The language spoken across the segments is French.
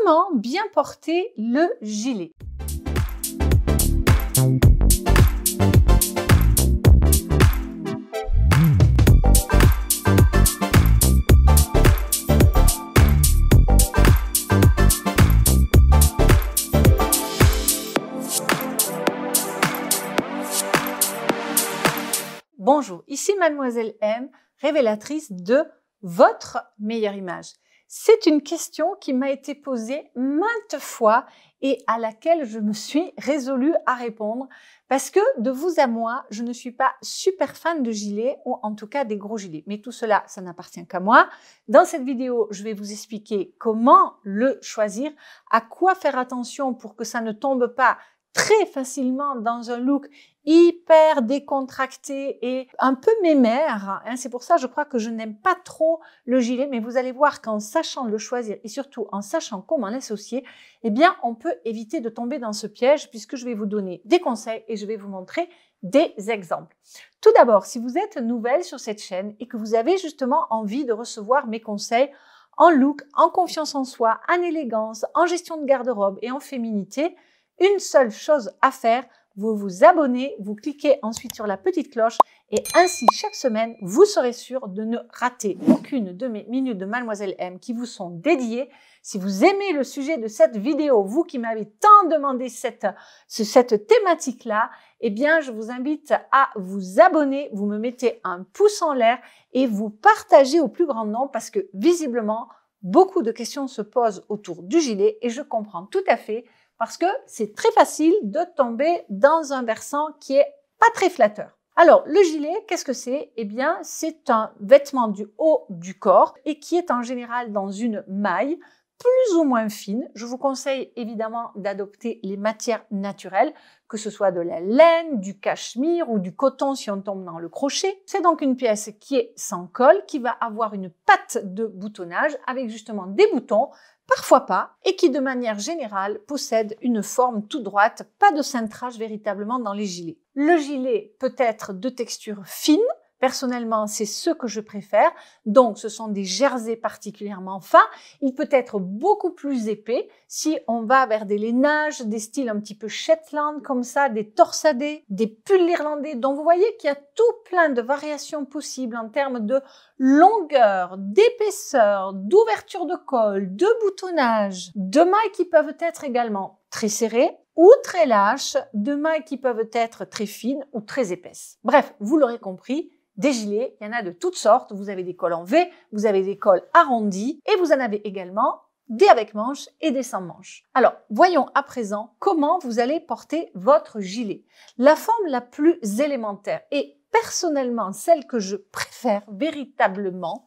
Comment bien porter le gilet Bonjour, ici mademoiselle M, révélatrice de votre meilleure image. C'est une question qui m'a été posée maintes fois et à laquelle je me suis résolue à répondre parce que de vous à moi, je ne suis pas super fan de gilets ou en tout cas des gros gilets. Mais tout cela, ça n'appartient qu'à moi. Dans cette vidéo, je vais vous expliquer comment le choisir, à quoi faire attention pour que ça ne tombe pas très facilement dans un look hyper décontracté et un peu mémère. Hein. C'est pour ça, je crois que je n'aime pas trop le gilet, mais vous allez voir qu'en sachant le choisir et surtout en sachant comment l'associer, eh bien, on peut éviter de tomber dans ce piège puisque je vais vous donner des conseils et je vais vous montrer des exemples. Tout d'abord, si vous êtes nouvelle sur cette chaîne et que vous avez justement envie de recevoir mes conseils en look, en confiance en soi, en élégance, en gestion de garde-robe et en féminité, une seule chose à faire, vous vous abonnez, vous cliquez ensuite sur la petite cloche et ainsi chaque semaine, vous serez sûr de ne rater aucune de mes minutes de mademoiselle M qui vous sont dédiées. Si vous aimez le sujet de cette vidéo, vous qui m'avez tant demandé cette, cette thématique-là, eh bien, je vous invite à vous abonner, vous me mettez un pouce en l'air et vous partagez au plus grand nombre parce que visiblement, beaucoup de questions se posent autour du gilet et je comprends tout à fait parce que c'est très facile de tomber dans un versant qui est pas très flatteur. Alors, le gilet, qu'est-ce que c'est Eh bien, c'est un vêtement du haut du corps et qui est en général dans une maille, plus ou moins fine, Je vous conseille évidemment d'adopter les matières naturelles, que ce soit de la laine, du cachemire ou du coton si on tombe dans le crochet. C'est donc une pièce qui est sans colle, qui va avoir une patte de boutonnage avec justement des boutons, parfois pas, et qui de manière générale possède une forme tout droite, pas de cintrage véritablement dans les gilets. Le gilet peut être de texture fine, Personnellement, c'est ce que je préfère. Donc, ce sont des jerseys particulièrement fins. Il peut être beaucoup plus épais si on va vers des lainages, des styles un petit peu Shetland comme ça, des torsadés, des pulls irlandais. Donc, vous voyez qu'il y a tout plein de variations possibles en termes de longueur, d'épaisseur, d'ouverture de col, de boutonnage, de mailles qui peuvent être également très serrées ou très lâches, de mailles qui peuvent être très fines ou très épaisses. Bref, vous l'aurez compris, des gilets, il y en a de toutes sortes. Vous avez des cols en V, vous avez des cols arrondis et vous en avez également des avec manches et des sans manches. Alors, voyons à présent comment vous allez porter votre gilet. La forme la plus élémentaire et personnellement celle que je préfère véritablement,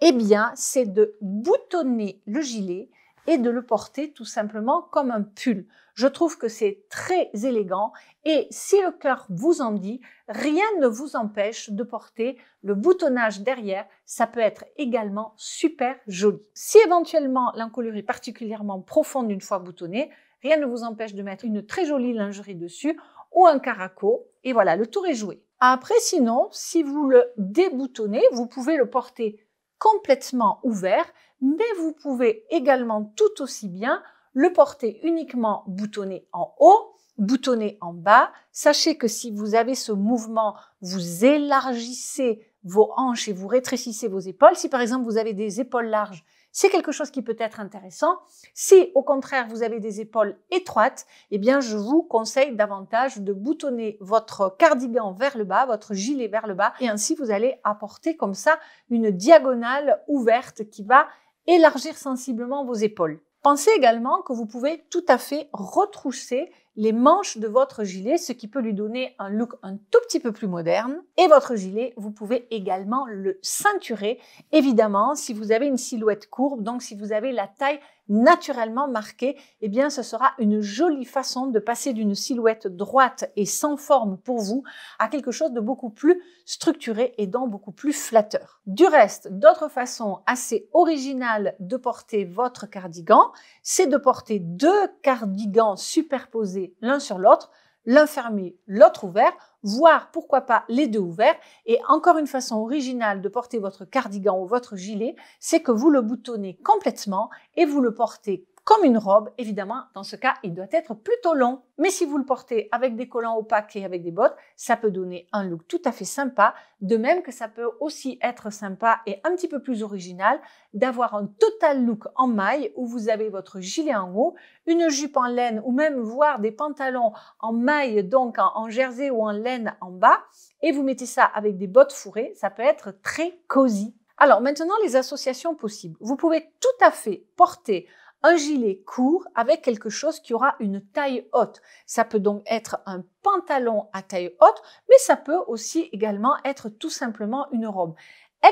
eh bien, c'est de boutonner le gilet et de le porter tout simplement comme un pull. Je trouve que c'est très élégant et si le cœur vous en dit, rien ne vous empêche de porter le boutonnage derrière. Ça peut être également super joli. Si éventuellement l'encolure est particulièrement profonde une fois boutonnée, rien ne vous empêche de mettre une très jolie lingerie dessus ou un caraco. Et voilà, le tour est joué. Après, sinon, si vous le déboutonnez, vous pouvez le porter complètement ouvert, mais vous pouvez également tout aussi bien le porter uniquement boutonné en haut, boutonné en bas. Sachez que si vous avez ce mouvement, vous élargissez vos hanches et vous rétrécissez vos épaules. Si par exemple vous avez des épaules larges, c'est quelque chose qui peut être intéressant. Si au contraire vous avez des épaules étroites, eh bien je vous conseille davantage de boutonner votre cardigan vers le bas, votre gilet vers le bas et ainsi vous allez apporter comme ça une diagonale ouverte qui va élargir sensiblement vos épaules. Pensez également que vous pouvez tout à fait retrousser les manches de votre gilet, ce qui peut lui donner un look un tout petit peu plus moderne. Et votre gilet, vous pouvez également le ceinturer, évidemment, si vous avez une silhouette courbe, donc si vous avez la taille naturellement marquée, eh bien ce sera une jolie façon de passer d'une silhouette droite et sans forme pour vous à quelque chose de beaucoup plus structuré et donc beaucoup plus flatteur. Du reste, d'autres façons assez originales de porter votre cardigan, c'est de porter deux cardigans superposés l'un sur l'autre, l'un fermé, l'autre ouvert, voire pourquoi pas les deux ouverts. Et encore une façon originale de porter votre cardigan ou votre gilet, c'est que vous le boutonnez complètement et vous le portez comme une robe. Évidemment, dans ce cas, il doit être plutôt long. Mais si vous le portez avec des collants opaques et avec des bottes, ça peut donner un look tout à fait sympa. De même que ça peut aussi être sympa et un petit peu plus original d'avoir un total look en maille où vous avez votre gilet en haut, une jupe en laine ou même voir des pantalons en maille, donc en, jersey ou en laine en bas. Et vous mettez ça avec des bottes fourrées. Ça peut être très cosy. Alors maintenant, les associations possibles. Vous pouvez tout à fait porter un gilet court avec quelque chose qui aura une taille haute. Ça peut donc être un pantalon à taille haute, mais ça peut aussi également être tout simplement une robe.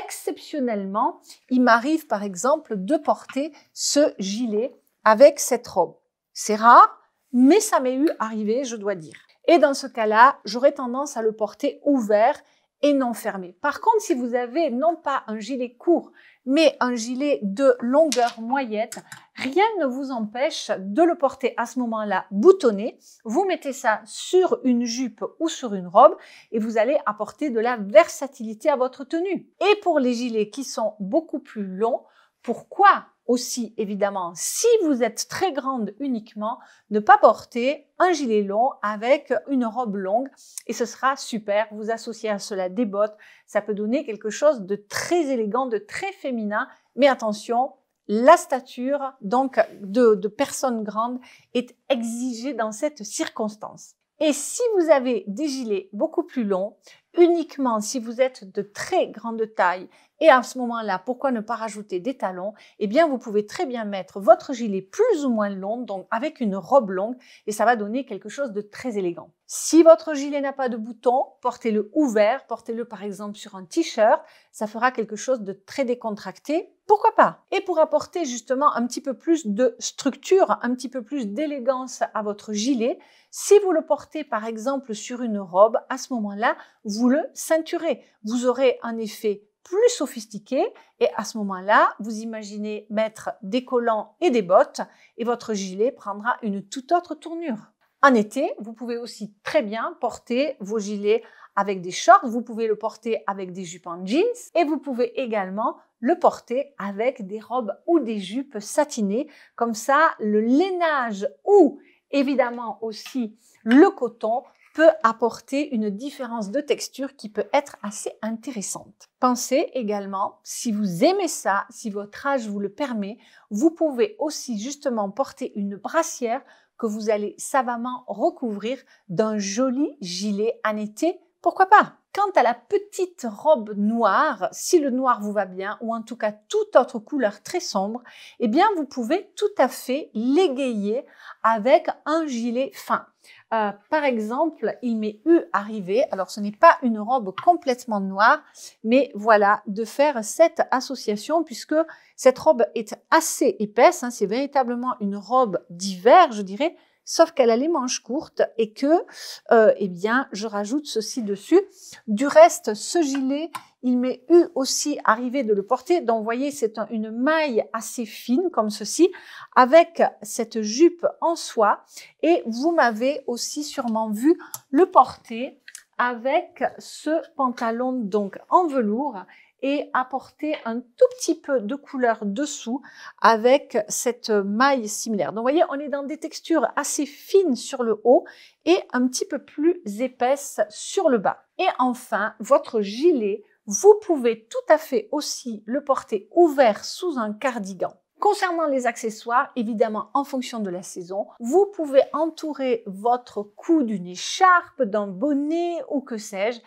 Exceptionnellement, il m'arrive par exemple de porter ce gilet avec cette robe. C'est rare, mais ça m'est eu arrivé, je dois dire. Et dans ce cas-là, j'aurais tendance à le porter ouvert et non fermé. Par contre, si vous avez non pas un gilet court, mais un gilet de longueur moyenne, rien ne vous empêche de le porter à ce moment-là boutonné. Vous mettez ça sur une jupe ou sur une robe et vous allez apporter de la versatilité à votre tenue. Et pour les gilets qui sont beaucoup plus longs, pourquoi aussi, évidemment, si vous êtes très grande uniquement, ne pas porter un gilet long avec une robe longue et ce sera super. Vous associez à cela des bottes, ça peut donner quelque chose de très élégant, de très féminin. Mais attention, la stature donc de, de personnes grandes est exigée dans cette circonstance. Et si vous avez des gilets beaucoup plus longs, uniquement si vous êtes de très grande taille. Et à ce moment-là, pourquoi ne pas rajouter des talons Eh bien, vous pouvez très bien mettre votre gilet plus ou moins long, donc avec une robe longue, et ça va donner quelque chose de très élégant. Si votre gilet n'a pas de bouton, portez-le ouvert, portez-le par exemple sur un t-shirt, ça fera quelque chose de très décontracté, pourquoi pas Et pour apporter justement un petit peu plus de structure, un petit peu plus d'élégance à votre gilet, si vous le portez par exemple sur une robe, à ce moment-là, vous le ceinturez. Vous aurez un effet plus sophistiqué et à ce moment-là, vous imaginez mettre des collants et des bottes et votre gilet prendra une toute autre tournure. En été, vous pouvez aussi très bien porter vos gilets avec des shorts, vous pouvez le porter avec des jupes en jeans et vous pouvez également le porter avec des robes ou des jupes satinées. Comme ça, le lainage ou évidemment aussi le coton peut apporter une différence de texture qui peut être assez intéressante. Pensez également, si vous aimez ça, si votre âge vous le permet, vous pouvez aussi justement porter une brassière que vous allez savamment recouvrir d'un joli gilet en été, pourquoi pas Quant à la petite robe noire, si le noir vous va bien, ou en tout cas toute autre couleur très sombre, eh bien vous pouvez tout à fait l'égayer avec un gilet fin. Euh, par exemple, il m'est eu arrivé, alors ce n'est pas une robe complètement noire, mais voilà, de faire cette association puisque cette robe est assez épaisse, hein, c'est véritablement une robe d'hiver, je dirais, sauf qu'elle a les manches courtes et que, euh, eh bien, je rajoute ceci dessus. Du reste, ce gilet il m'est eu aussi arrivé de le porter. Donc, vous voyez, c'est une maille assez fine comme ceci, avec cette jupe en soie. Et vous m'avez aussi sûrement vu le porter avec ce pantalon donc en velours et apporter un tout petit peu de couleur dessous avec cette maille similaire. Donc vous voyez, on est dans des textures assez fines sur le haut et un petit peu plus épaisses sur le bas. Et enfin, votre gilet vous pouvez tout à fait aussi le porter ouvert sous un cardigan Concernant les accessoires, évidemment, en fonction de la saison, vous pouvez entourer votre cou d'une écharpe, d'un bonnet ou que sais-je.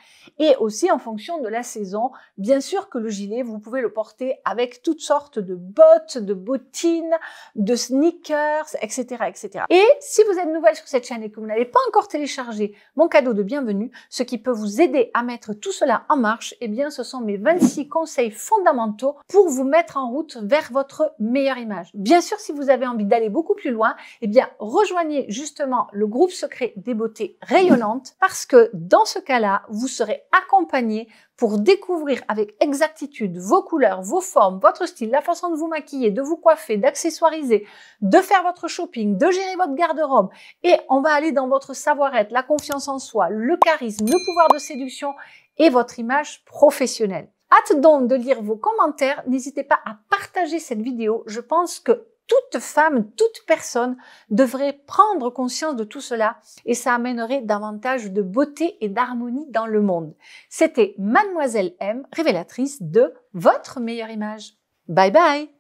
Et aussi, en fonction de la saison, bien sûr que le gilet, vous pouvez le porter avec toutes sortes de bottes, de bottines, de sneakers, etc., etc. Et si vous êtes nouvelle sur cette chaîne et que vous n'avez pas encore téléchargé mon cadeau de bienvenue, ce qui peut vous aider à mettre tout cela en marche, eh bien, ce sont mes 26 conseils fondamentaux pour vous mettre en route vers votre meilleur image. Bien sûr, si vous avez envie d'aller beaucoup plus loin, eh bien, rejoignez justement le groupe secret des beautés rayonnantes parce que dans ce cas-là, vous serez accompagné pour découvrir avec exactitude vos couleurs, vos formes, votre style, la façon de vous maquiller, de vous coiffer, d'accessoiriser, de faire votre shopping, de gérer votre garde-robe. Et on va aller dans votre savoir-être, la confiance en soi, le charisme, le pouvoir de séduction et votre image professionnelle. Hâte donc de lire vos commentaires. N'hésitez pas à partager cette vidéo. Je pense que toute femme, toute personne devrait prendre conscience de tout cela et ça amènerait davantage de beauté et d'harmonie dans le monde. C'était Mademoiselle M, révélatrice de votre meilleure image. Bye bye